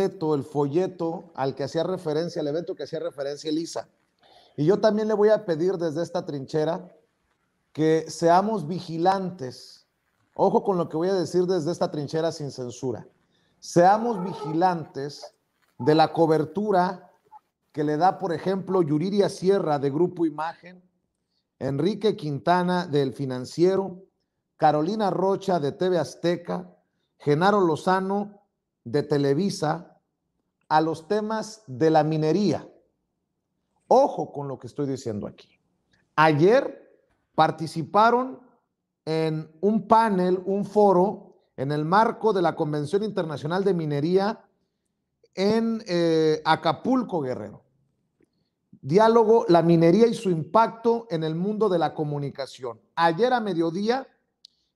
el folleto al que hacía referencia, el evento que hacía referencia Elisa. Y yo también le voy a pedir desde esta trinchera que seamos vigilantes. Ojo con lo que voy a decir desde esta trinchera sin censura. Seamos vigilantes de la cobertura que le da, por ejemplo, Yuriria Sierra de Grupo Imagen, Enrique Quintana del Financiero, Carolina Rocha de TV Azteca, Genaro Lozano de Televisa a los temas de la minería. Ojo con lo que estoy diciendo aquí. Ayer participaron en un panel, un foro, en el marco de la Convención Internacional de Minería en eh, Acapulco, Guerrero. Diálogo, la minería y su impacto en el mundo de la comunicación. Ayer a mediodía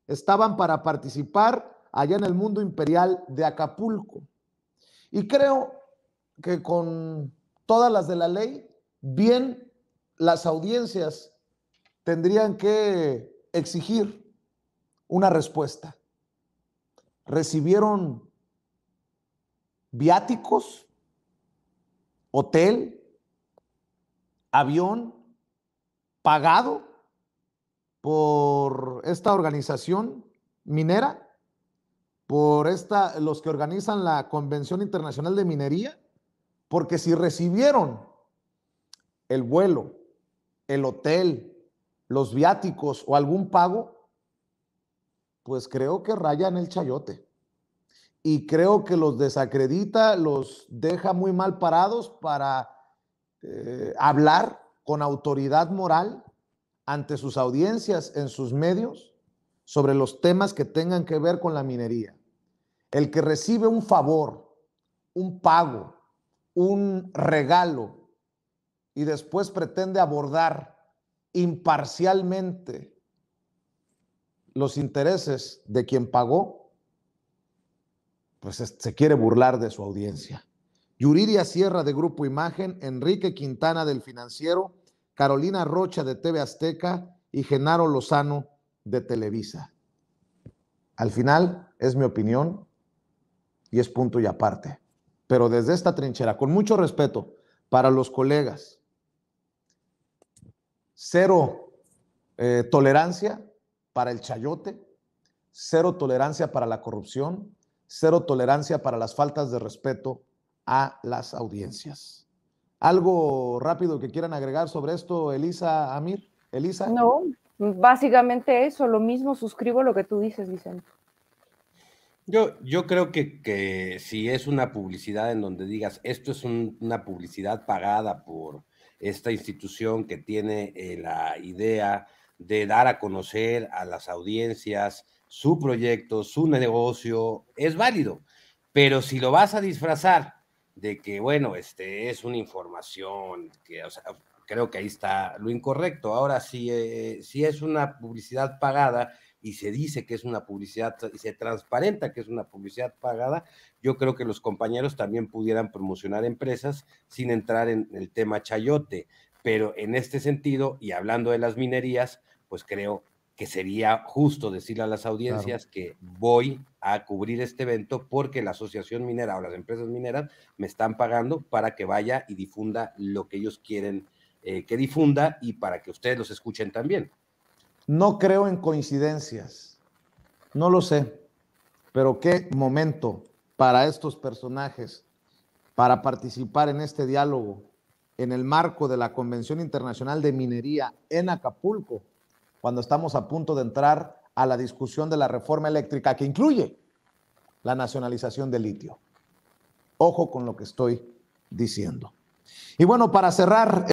estaban para participar allá en el mundo imperial de Acapulco. Y creo que con todas las de la ley, bien las audiencias tendrían que exigir una respuesta. ¿Recibieron viáticos, hotel, avión pagado por esta organización minera? por esta, los que organizan la Convención Internacional de Minería, porque si recibieron el vuelo, el hotel, los viáticos o algún pago, pues creo que rayan el chayote. Y creo que los desacredita, los deja muy mal parados para eh, hablar con autoridad moral ante sus audiencias en sus medios sobre los temas que tengan que ver con la minería. El que recibe un favor, un pago, un regalo y después pretende abordar imparcialmente los intereses de quien pagó, pues se quiere burlar de su audiencia. Yuridia Sierra de Grupo Imagen, Enrique Quintana del Financiero, Carolina Rocha de TV Azteca y Genaro Lozano de Televisa. Al final, es mi opinión, y es punto y aparte. Pero desde esta trinchera, con mucho respeto para los colegas, cero eh, tolerancia para el chayote, cero tolerancia para la corrupción, cero tolerancia para las faltas de respeto a las audiencias. ¿Algo rápido que quieran agregar sobre esto, Elisa Amir? Elisa. No, básicamente eso, lo mismo, suscribo lo que tú dices, Vicente. Yo, yo creo que, que, si es una publicidad en donde digas, esto es una publicidad pagada por esta institución que tiene eh, la idea de dar a conocer a las audiencias su proyecto, su negocio, es válido. Pero si lo vas a disfrazar de que, bueno, este es una información, que, creo que ahí está lo incorrecto. Ahora, si eh, es una publicidad pagada, y se dice que es una publicidad y se transparenta que es una publicidad pagada, yo creo que los compañeros también pudieran promocionar empresas sin entrar en el tema chayote. Pero en este sentido, y hablando de las minerías, pues creo que sería justo decirle a las audiencias que voy a cubrir este evento porque la asociación minera o las empresas mineras me están pagando para que vaya y difunda lo que ellos quieren eh, que difunda y para que ustedes los escuchen también. No creo en coincidencias. No lo sé. Pero qué momento para estos personajes para participar en este diálogo en el marco de la Convención Internacional de Minería en Acapulco, cuando estamos a punto de entrar a la discusión de la reforma eléctrica que incluye la nacionalización del litio. Ojo con lo que estoy diciendo. Y bueno, para cerrar...